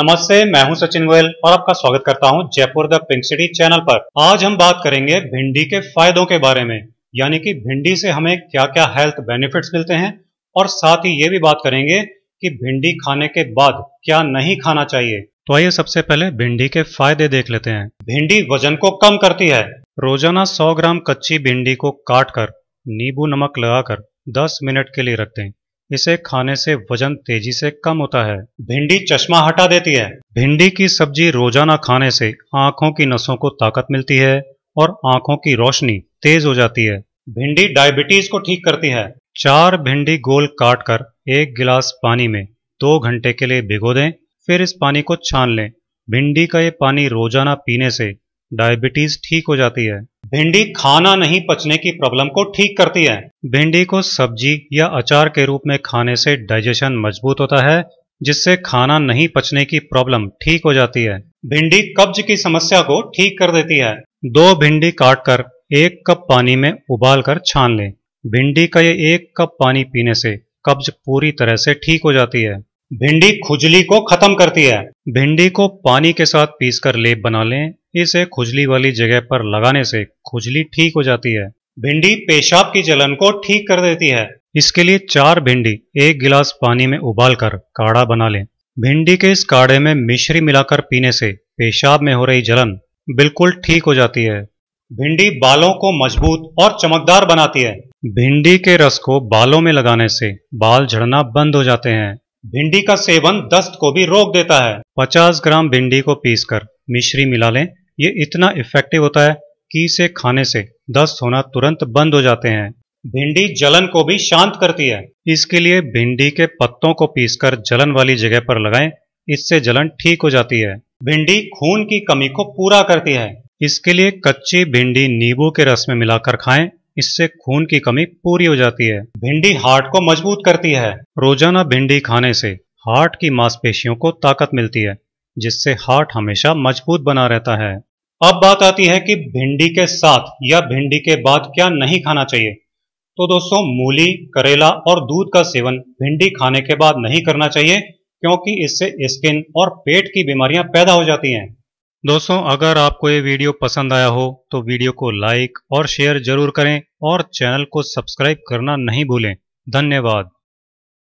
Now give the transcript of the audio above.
नमस्ते मैं हूं सचिन गोयल और आपका स्वागत करता हूं Jaipur the pink city channel पर आज हम बात करेंगे भिंडी के फायदों के बारे में यानी कि भिंडी से हमें क्या क्या हेल्थ बेनिफिट्स मिलते हैं और साथ ही ये भी बात करेंगे कि भिंडी खाने के बाद क्या नहीं खाना चाहिए तो आइए सबसे पहले भिंडी के फायदे देख लेते हैं भिंडी वजन को कम करती है रोजाना 100 ग्राम कच्ची भिंडी को काट कर नींबू नमक लगाकर 10 मिनट के लिए रख दें इसे खाने से वजन तेजी से कम होता है भिंडी चश्मा हटा देती है भिंडी की सब्जी रोजाना खाने से आंखों की नसों को ताकत मिलती है और आंखों की रोशनी तेज हो जाती है भिंडी डायबिटीज को ठीक करती है चार भिंडी गोल काट कर एक गिलास पानी में दो घंटे के लिए भिगो दें फिर इस पानी को छान लें भिंडी का ये पानी रोजाना पीने से डायबिटीज ठीक हो जाती है भिंडी खाना नहीं पचने की प्रॉब्लम को ठीक करती है भिंडी को सब्जी या अचार के रूप में खाने से डाइजेशन मजबूत होता है जिससे खाना नहीं पचने की प्रॉब्लम ठीक हो जाती है भिंडी कब्ज की समस्या को ठीक कर देती है दो भिंडी काट कर एक कप पानी में उबाल कर छान लें भिंडी का ये एक कप पानी पीने से कब्ज पूरी तरह से ठीक हो जाती है भिंडी खुजली को खत्म करती है भिंडी को पानी के साथ पीसकर लेप बना लें इसे खुजली वाली जगह पर लगाने से खुजली ठीक हो जाती है भिंडी पेशाब की जलन को ठीक कर देती है इसके लिए चार भिंडी एक गिलास पानी में उबालकर काढ़ा बना लें भिंडी के इस काढ़े में मिश्री मिलाकर पीने से पेशाब में हो रही जलन बिल्कुल ठीक हो जाती है भिंडी बालों को मजबूत और चमकदार बनाती है भिंडी के रस को बालों में लगाने से बाल झड़ना बंद हो जाते हैं भिंडी का सेवन दस्त को भी रोक देता है 50 ग्राम भिंडी को पीसकर मिश्री मिला लें ये इतना इफेक्टिव होता है कि इसे खाने से दस्त होना तुरंत बंद हो जाते हैं भिंडी जलन को भी शांत करती है इसके लिए भिंडी के पत्तों को पीसकर जलन वाली जगह पर लगाएं इससे जलन ठीक हो जाती है भिंडी खून की कमी को पूरा करती है इसके लिए कच्ची भिंडी नींबू के रस में मिलाकर खाएं इससे खून की कमी पूरी हो जाती है भिंडी हार्ट को मजबूत करती है रोजाना भिंडी खाने से हार्ट की मांसपेशियों को ताकत मिलती है जिससे हार्ट हमेशा मजबूत बना रहता है अब बात आती है कि भिंडी के साथ या भिंडी के बाद क्या नहीं खाना चाहिए तो दोस्तों मूली करेला और दूध का सेवन भिंडी खाने के बाद नहीं करना चाहिए क्योंकि इससे स्किन और पेट की बीमारियां पैदा हो जाती हैं दोस्तों अगर आपको ये वीडियो पसंद आया हो तो वीडियो को लाइक और शेयर जरूर करें और चैनल को सब्सक्राइब करना नहीं भूलें धन्यवाद